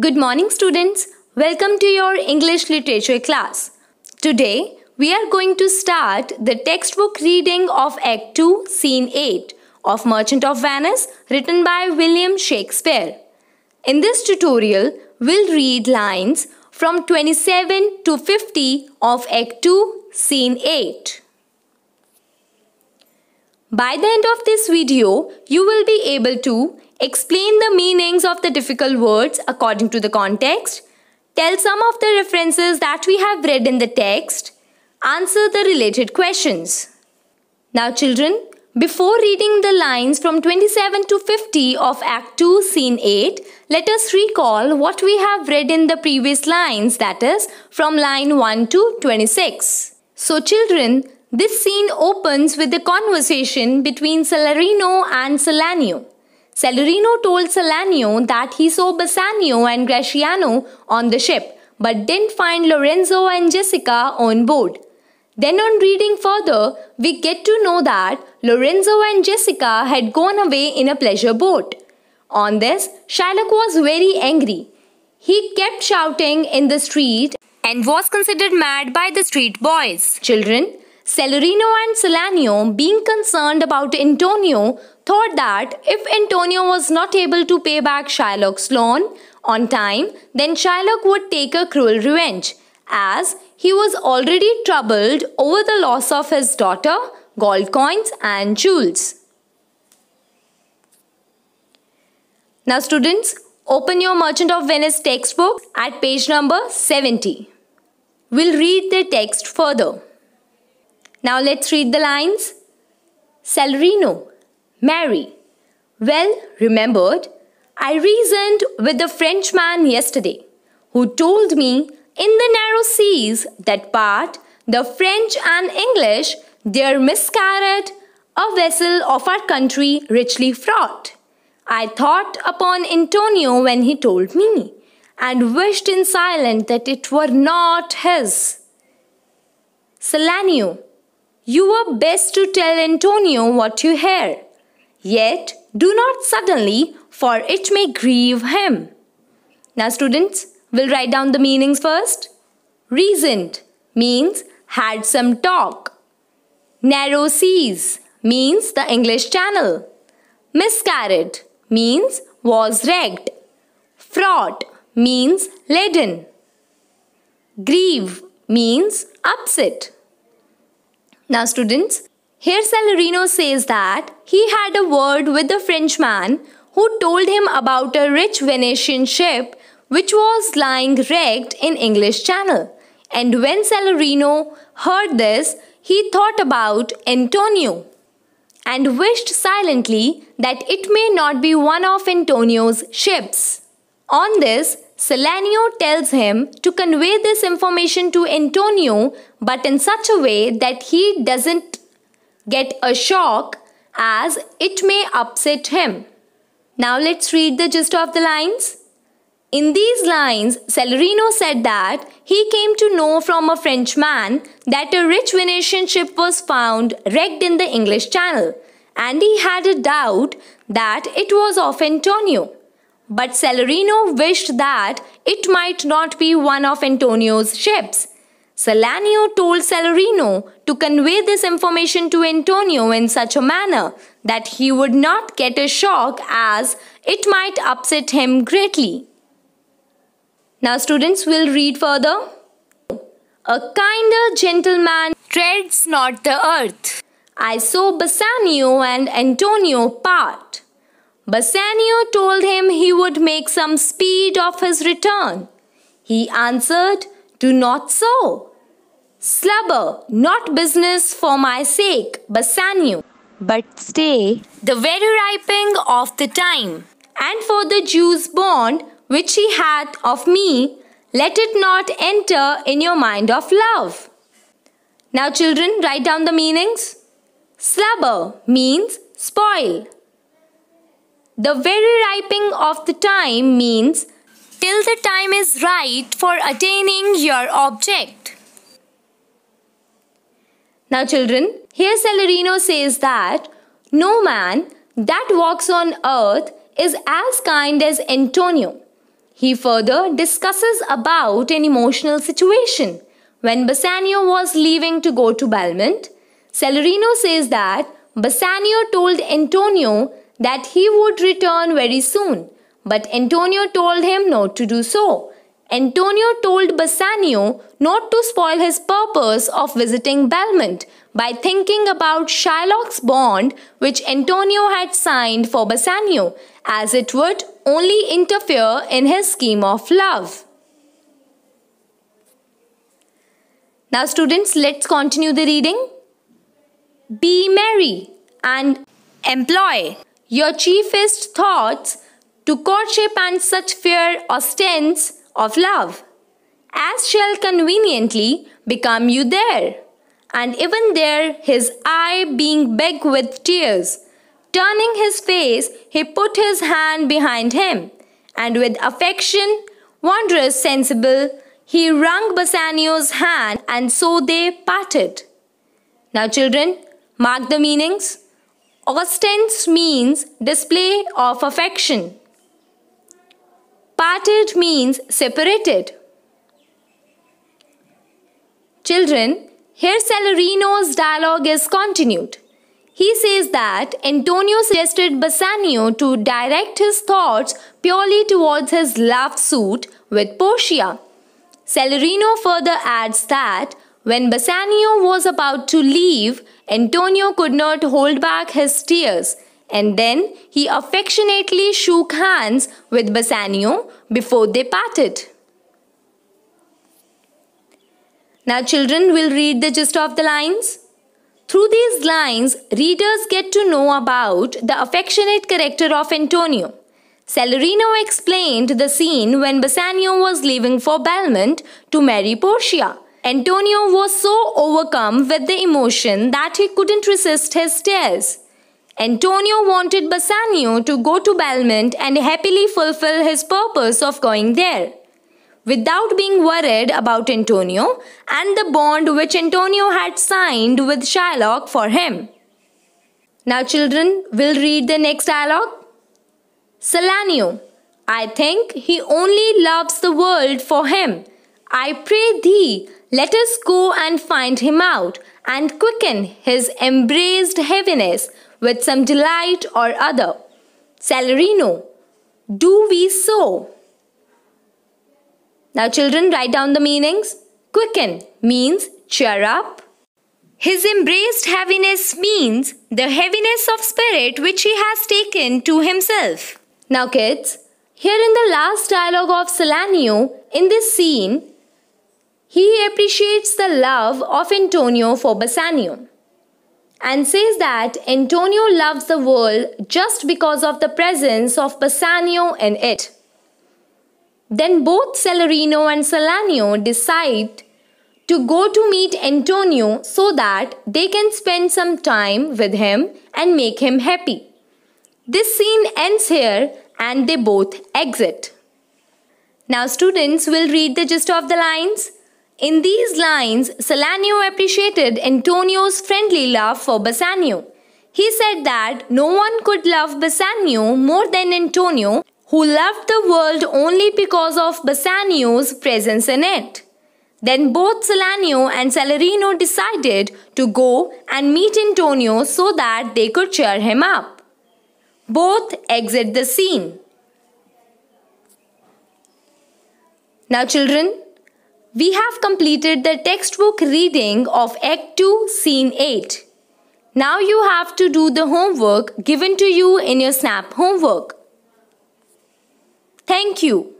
Good morning, students. Welcome to your English literature class. Today, we are going to start the textbook reading of Act 2, Scene 8 of Merchant of Venice, written by William Shakespeare. In this tutorial, we'll read lines from 27 to 50 of Act 2, Scene 8. By the end of this video, you will be able to Explain the meanings of the difficult words according to the context. Tell some of the references that we have read in the text. Answer the related questions. Now, children, before reading the lines from 27 to 50 of Act 2, Scene 8, let us recall what we have read in the previous lines, that is, from line 1 to 26. So, children, this scene opens with the conversation between Salarino and Solanio. Celerino told Salanio that he saw Bassanio and Graciano on the ship but didn't find Lorenzo and Jessica on board. Then, on reading further, we get to know that Lorenzo and Jessica had gone away in a pleasure boat. On this, Shylock was very angry. He kept shouting in the street and was considered mad by the street boys. Children, Celerino and Solanio, being concerned about Antonio, thought that if Antonio was not able to pay back Shylock's loan on time, then Shylock would take a cruel revenge, as he was already troubled over the loss of his daughter, gold coins, and jewels. Now, students, open your Merchant of Venice textbook at page number 70. We'll read the text further. Now let's read the lines. Celerino, Mary. Well remembered, I reasoned with the Frenchman yesterday, who told me in the narrow seas that part the French and English there miscarried a vessel of our country richly fraught. I thought upon Antonio when he told me, and wished in silence that it were not his. Salanio, you were best to tell Antonio what you hear. Yet do not suddenly, for it may grieve him. Now, students, we'll write down the meanings first. Reasoned means had some talk. Narrow seas means the English Channel. Miscarried means was wrecked. Fraud means laden. Grieve means upset. Now students, here Salarino says that he had a word with a Frenchman who told him about a rich Venetian ship which was lying wrecked in English Channel. And when Salarino heard this, he thought about Antonio and wished silently that it may not be one of Antonio's ships. On this, Silanio tells him to convey this information to Antonio, but in such a way that he doesn't get a shock as it may upset him. Now let's read the gist of the lines. In these lines, Celerino said that he came to know from a Frenchman that a rich Venetian ship was found wrecked in the English Channel, and he had a doubt that it was of Antonio but Salarino wished that it might not be one of Antonio's ships. Salanio told Salarino to convey this information to Antonio in such a manner that he would not get a shock as it might upset him greatly. Now students will read further. A kinder gentleman treads not the earth. I saw Bassanio and Antonio part. Bassanio told him he would make some speed of his return. He answered, Do not so. Slubber, not business for my sake, Bassanio. But stay the very ripening of the time, and for the Jew's bond which he hath of me, let it not enter in your mind of love. Now, children, write down the meanings. Slubber means spoil. The very ripening of the time means till the time is right for attaining your object. Now children, here Salerino says that no man that walks on earth is as kind as Antonio. He further discusses about an emotional situation. When Bassanio was leaving to go to Belmont, Salerino says that Bassanio told Antonio that he would return very soon, but Antonio told him not to do so. Antonio told Bassanio not to spoil his purpose of visiting Belmont by thinking about Shylock's bond, which Antonio had signed for Bassanio, as it would only interfere in his scheme of love. Now, students, let's continue the reading. Be merry and employ your chiefest thoughts to courtship and such fair ostents of love, as shall conveniently become you there. And even there his eye being big with tears, turning his face, he put his hand behind him, and with affection, wondrous sensible, he wrung Bassanio's hand, and so they parted. Now, children, mark the meanings. Ostens means display of affection. Parted means separated. Children, here Celerino's dialogue is continued. He says that Antonio suggested Bassanio to direct his thoughts purely towards his love suit with Portia. Celerino further adds that when Bassanio was about to leave, Antonio could not hold back his tears, and then he affectionately shook hands with Bassanio before they parted. Now, children will read the gist of the lines. Through these lines, readers get to know about the affectionate character of Antonio. Salarino explained the scene when Bassanio was leaving for Belmont to marry Portia. Antonio was so overcome with the emotion that he couldn't resist his tears. Antonio wanted Bassanio to go to Belmont and happily fulfill his purpose of going there. Without being worried about Antonio and the bond which Antonio had signed with Shylock for him. Now, children, we'll read the next dialogue. Salanio, I think he only loves the world for him I pray thee, let us go and find him out, and quicken his embraced heaviness with some delight or other. Salarino, do we so? Now, children, write down the meanings. Quicken means cheer up. His embraced heaviness means the heaviness of spirit which he has taken to himself. Now, kids, here in the last dialogue of Salanio, in this scene, he appreciates the love of Antonio for Bassanio and says that Antonio loves the world just because of the presence of Bassanio in it. Then both Celerino and Salanio decide to go to meet Antonio so that they can spend some time with him and make him happy. This scene ends here and they both exit. Now, students will read the gist of the lines. In these lines, Salanio appreciated Antonio's friendly love for Bassanio. He said that no one could love Bassanio more than Antonio, who loved the world only because of Bassanio's presence in it. Then both Salanio and Salarino decided to go and meet Antonio so that they could cheer him up. Both exit the scene. Now, children, we have completed the textbook reading of Act 2, Scene 8. Now you have to do the homework given to you in your SNAP homework. Thank you.